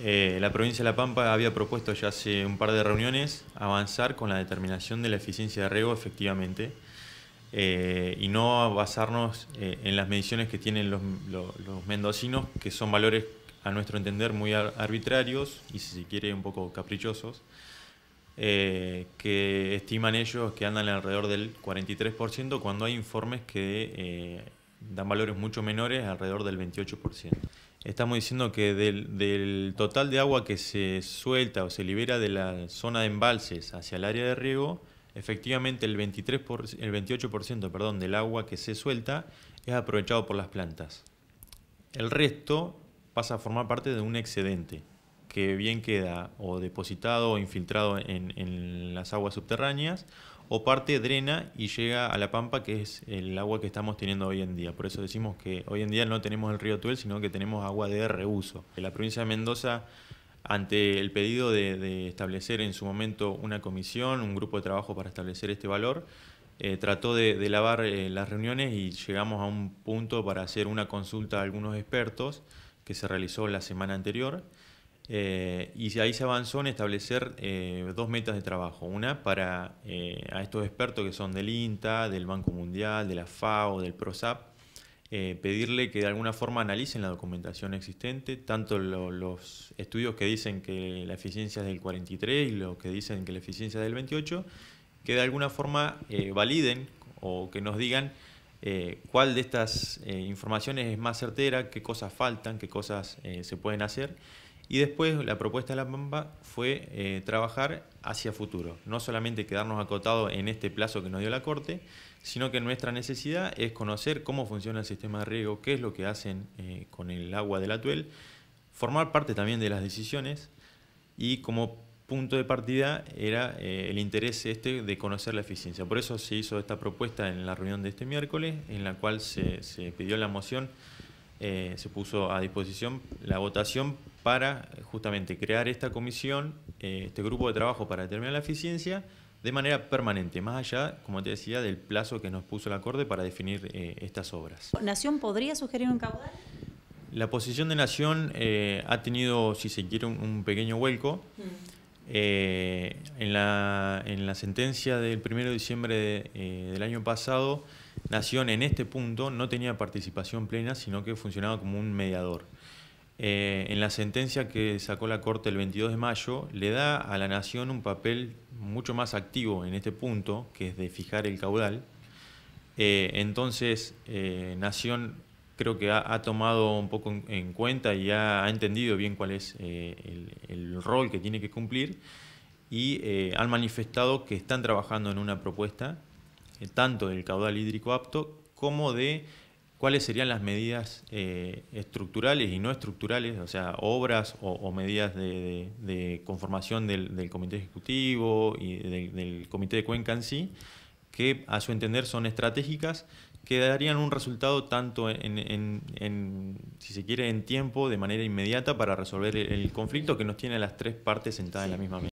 Eh, la provincia de La Pampa había propuesto ya hace un par de reuniones avanzar con la determinación de la eficiencia de riego efectivamente eh, y no basarnos eh, en las mediciones que tienen los, mendocinos, que son valores a nuestro entender muy arbitrarios y si se quiere un poco caprichosos, que estiman ellos que andan alrededor del 43% cuando hay informes que dan valores mucho menores, alrededor del 28%. Estamos diciendo que del, total de agua que se suelta o se libera de la zona de embalses hacia el área de riego, efectivamente el, el 28% perdón, del agua que se suelta es aprovechado por las plantas. El resto pasa a formar parte de un excedente que bien queda o depositado o infiltrado en, en, las aguas subterráneas, o parte drena y llega a la pampa, que es el agua que estamos teniendo hoy en día. Por eso decimos que hoy en día no tenemos el río Tuel, sino que tenemos agua de reuso. La provincia de Mendoza, ante el pedido de, establecer en su momento una comisión, un grupo de trabajo para establecer este valor, eh, trató de, lavar eh, las reuniones y llegamos a un punto para hacer una consulta a algunos expertos que se realizó la semana anterior eh, y ahí se avanzó en establecer eh, dos metas de trabajo. Una para eh, a estos expertos que son del INTA, del Banco Mundial, de la FAO, del PROSAP, pedirle que de alguna forma analicen la documentación existente, tanto los estudios que dicen que la eficiencia es del 43 y los que dicen que la eficiencia es del 28, que de alguna forma validen o que nos digan cuál de estas informaciones es más certera, qué cosas faltan, qué cosas se pueden hacer y después la propuesta de la Pampa fue eh, trabajar hacia futuro, no solamente quedarnos acotados en este plazo que nos dio la Corte, sino que nuestra necesidad es conocer cómo funciona el sistema de riego, qué es lo que hacen eh, con el agua del atuel, formar parte también de las decisiones y como punto de partida era eh, el interés este de conocer la eficiencia. Por eso se hizo esta propuesta en la reunión de este miércoles, en la cual se, se pidió la moción eh, se puso a disposición la votación para eh, justamente crear esta comisión, eh, este grupo de trabajo para determinar la eficiencia de manera permanente, más allá, como te decía, del plazo que nos puso el acorde para definir estas obras. ¿Nación podría sugerir un caudal? La posición de Nación ha tenido, si se quiere, un, pequeño vuelco. Mm. En la, en, la, sentencia del 1 de diciembre del año pasado, Nación en este punto no tenía participación plena, sino que funcionaba como un mediador. Eh, en la sentencia que sacó la Corte el 22 de mayo, le da a la Nación un papel mucho más activo en este punto, que es de fijar el caudal. Eh, entonces, eh, Nación creo que ha, tomado un poco en, cuenta y ha, entendido bien cuál es el, el, rol que tiene que cumplir y han manifestado que están trabajando en una propuesta eh, tanto del caudal hídrico apto como de cuáles serían las medidas eh, estructurales y no estructurales, o sea, obras o, medidas de, conformación del, comité ejecutivo y del, comité de cuenca en sí, que a su entender son estratégicas, que darían un resultado tanto en, si se quiere, en tiempo, de manera inmediata para resolver el, conflicto que nos tiene las tres partes sentadas en la misma mesa.